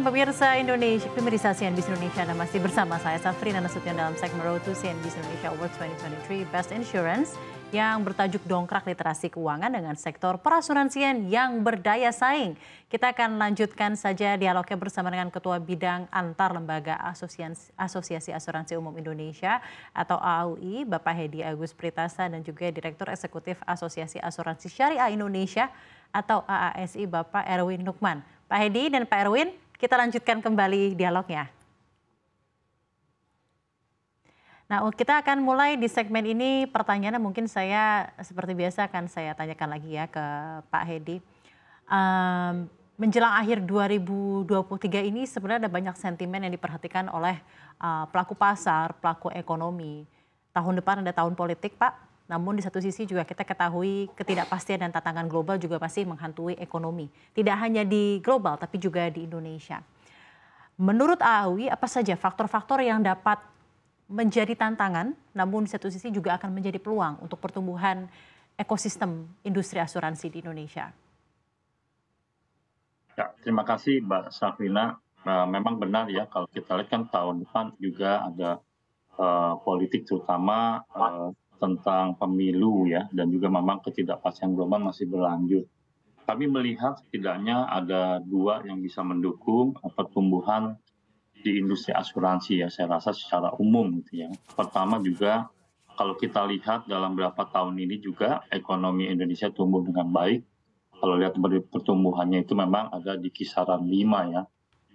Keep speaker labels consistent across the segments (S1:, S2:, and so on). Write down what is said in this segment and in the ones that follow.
S1: siang pemirsa Indonesia, pemirsa CNBC Indonesia Anda masih bersama saya Safrina Nasution dalam segmen Road to CNBC Indonesia Awards 2023 Best Insurance yang bertajuk dongkrak literasi keuangan dengan sektor perasuransian yang berdaya saing. Kita akan lanjutkan saja dialognya bersama dengan Ketua Bidang Antar Lembaga Asosiasi, Asosiasi Asuransi Umum Indonesia atau AUI, Bapak Hedi Agus Pritasa dan juga Direktur Eksekutif Asosiasi Asuransi Syariah Indonesia atau AASI Bapak Erwin Nukman. Pak Hedi dan Pak Erwin, kita lanjutkan kembali dialognya. Nah, kita akan mulai di segmen ini pertanyaannya mungkin saya seperti biasa akan saya tanyakan lagi ya ke Pak Hedi. Um, menjelang akhir 2023 ini sebenarnya ada banyak sentimen yang diperhatikan oleh uh, pelaku pasar, pelaku ekonomi. Tahun depan ada tahun politik, Pak. Namun di satu sisi juga kita ketahui ketidakpastian dan tantangan global juga pasti menghantui ekonomi. Tidak hanya di global tapi juga di Indonesia. Menurut AAWI apa saja faktor-faktor yang dapat menjadi tantangan namun di satu sisi juga akan menjadi peluang untuk pertumbuhan ekosistem industri asuransi di Indonesia?
S2: Ya, terima kasih Mbak Safrina. Nah, memang benar ya kalau kita lihat kan tahun depan juga ada uh, politik terutama uh, tentang pemilu ya dan juga memang ketidakpastian global masih berlanjut. Kami melihat setidaknya ada dua yang bisa mendukung pertumbuhan di industri asuransi ya saya rasa secara umum gitu ya. Pertama juga kalau kita lihat dalam beberapa tahun ini juga ekonomi Indonesia tumbuh dengan baik. Kalau lihat pertumbuhannya itu memang ada di kisaran 5 ya.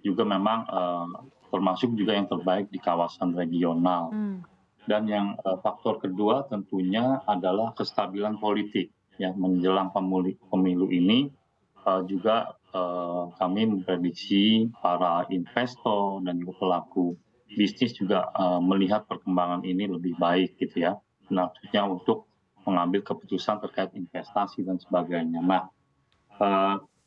S2: Juga memang eh, termasuk juga yang terbaik di kawasan regional. Hmm dan yang eh, faktor kedua tentunya adalah kestabilan politik yang menjelang pemilu ini eh, juga eh, kami memprediksi para investor dan juga pelaku bisnis juga melihat perkembangan ini lebih baik gitu ya. Maksudnya untuk mengambil keputusan terkait investasi dan sebagainya. Nah,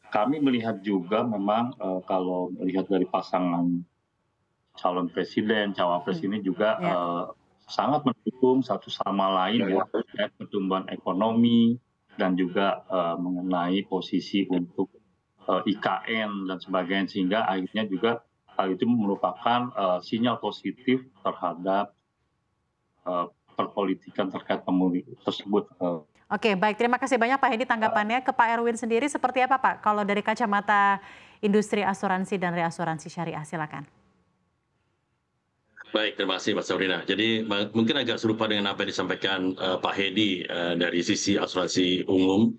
S2: kami melihat juga memang uh, kalau melihat dari pasangan calon presiden, cawapres hmm. ini juga uh, sangat mendukung satu sama lain ya, ya. terkait ya, pertumbuhan ekonomi dan juga uh, mengenai posisi untuk uh, eh, IKN dan sebagainya sehingga akhirnya juga hal itu merupakan uh, sinyal positif terhadap uh, perpolitikan terkait pemilu tersebut. Uh.
S1: Oke, baik. Terima kasih banyak Pak Hedi tanggapannya. Ke Pak Erwin sendiri seperti apa Pak? Kalau dari kacamata industri asuransi dan reasuransi syariah, silakan.
S3: Baik, terima kasih Mas Sabrina. Jadi mungkin agak serupa dengan apa yang disampaikan uh, Pak Hedi uh, dari sisi asuransi umum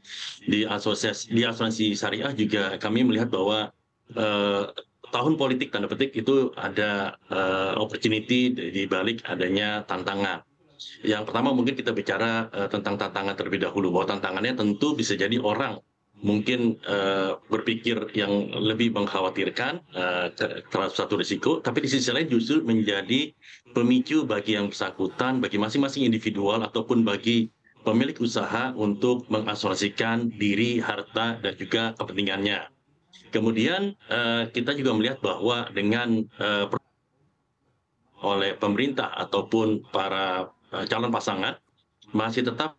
S3: di asosiasi di asuransi syariah juga kami melihat bahwa uh, tahun politik tanda petik itu ada uh, opportunity di balik adanya tantangan. Yang pertama mungkin kita bicara uh, tentang tantangan terlebih dahulu bahwa tantangannya tentu bisa jadi orang mungkin eh, berpikir yang lebih mengkhawatirkan eh, terhadap satu risiko, tapi di sisi lain justru menjadi pemicu bagi yang bersangkutan, bagi masing-masing individual ataupun bagi pemilik usaha untuk mengasuransikan diri, harta, dan juga kepentingannya. Kemudian eh, kita juga melihat bahwa dengan oleh pemerintah ataupun para calon pasangan masih tetap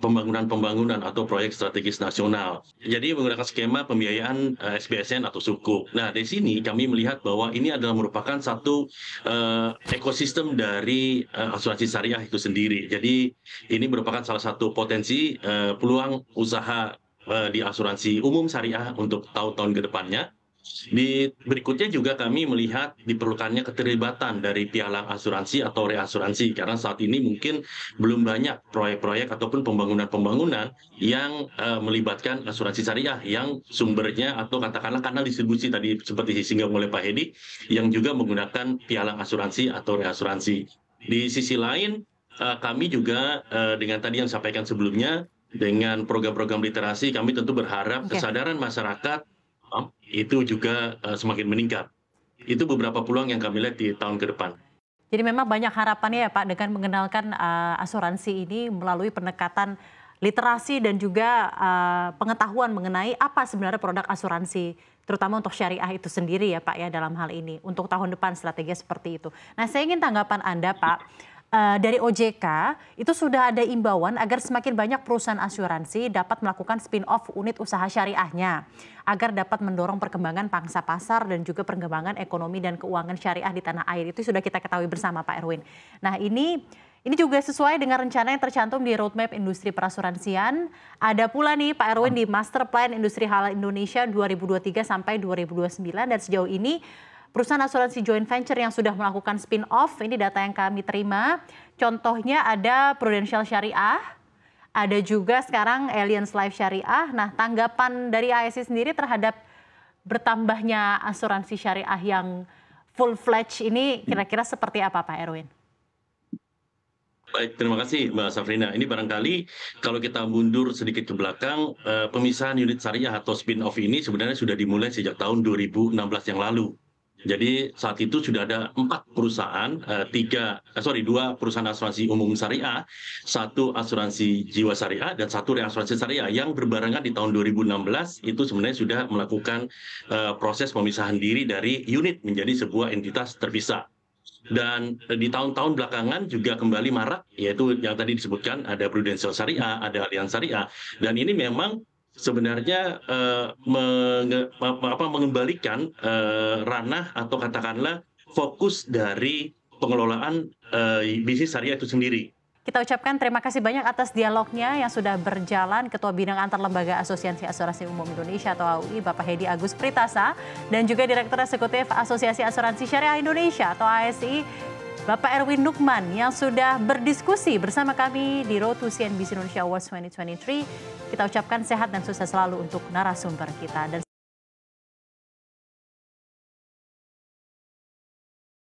S3: pembangunan-pembangunan atau proyek strategis nasional. Jadi menggunakan skema pembiayaan uh, eh, SBSN atau suku. Nah, di sini kami melihat bahwa ini adalah merupakan satu uh, ekosistem dari uh, asuransi syariah itu sendiri. Jadi ini merupakan salah satu potensi uh, peluang usaha uh, di asuransi umum syariah untuk tahun-tahun ke depannya di berikutnya juga kami melihat diperlukannya keterlibatan dari pialang asuransi atau reasuransi karena saat ini mungkin belum banyak proyek-proyek ataupun pembangunan-pembangunan yang uh, melibatkan asuransi syariah yang sumbernya atau katakanlah karena distribusi tadi seperti disinggung oleh Pak Hedi yang juga menggunakan pialang asuransi atau reasuransi. Di sisi lain uh, kami juga uh, dengan tadi yang sampaikan sebelumnya dengan program-program literasi kami tentu berharap okay. kesadaran masyarakat itu juga eh, semakin meningkat. Itu beberapa peluang yang kami lihat di tahun ke depan.
S1: Jadi memang banyak harapannya ya Pak dengan mengenalkan uh, asuransi ini melalui pendekatan literasi dan juga uh, pengetahuan mengenai apa sebenarnya produk asuransi terutama untuk syariah itu sendiri ya Pak ya dalam hal ini untuk tahun depan strategi seperti itu. Nah, saya ingin tanggapan Anda Pak uh, dari OJK itu sudah ada imbauan agar semakin banyak perusahaan asuransi dapat melakukan spin-off unit usaha syariahnya agar dapat mendorong perkembangan pangsa pasar dan juga perkembangan ekonomi dan keuangan syariah di tanah air. Itu sudah kita ketahui bersama Pak Erwin. Nah, ini ini juga sesuai dengan rencana yang tercantum di roadmap industri perasuransian. Ada pula nih Pak Erwin di Master Plan Industri Halal Indonesia 2023 sampai 2029 dan sejauh ini Perusahaan asuransi joint venture yang sudah melakukan spin-off, ini data yang kami terima. Contohnya ada Prudential Syariah, ada juga sekarang Alliance Life Syariah. Nah, tanggapan dari ASI sendiri terhadap bertambahnya asuransi syariah yang full-fledged ini kira-kira seperti apa Pak Erwin?
S3: Baik, terima kasih Mbak Safrina. Ini barangkali kalau kita mundur sedikit ke belakang, eh, pemisahan unit syariah atau spin-off ini sebenarnya sudah dimulai sejak tahun 2016 yang lalu jadi saat itu sudah ada empat perusahaan, eh, tiga, eh, sorry dua perusahaan asuransi umum syariah, satu asuransi jiwa syariah dan satu reasuransi syariah yang berbarengan di tahun 2016 itu sebenarnya sudah melakukan eh, proses pemisahan diri dari unit menjadi sebuah entitas terpisah. Dan di tahun-tahun belakangan juga kembali marak, yaitu yang tadi disebutkan ada Prudential Syariah, ada Alian Syariah, dan ini memang sebenarnya eh, mengembalikan eh, ranah atau katakanlah fokus dari pengelolaan eh, bisnis syariah itu sendiri.
S1: Kita ucapkan terima kasih banyak atas dialognya yang sudah berjalan Ketua Bidang Antar Lembaga Asosiasi Asuransi Umum Indonesia atau AUI Bapak Hedi Agus Pritasa dan juga Direktur Eksekutif Asosiasi Asuransi Syariah Indonesia atau ASI Bapak Erwin Nukman yang sudah berdiskusi bersama kami di Road to CNBC Indonesia Awards 2023. Kita ucapkan sehat dan sukses selalu untuk narasumber kita. Dan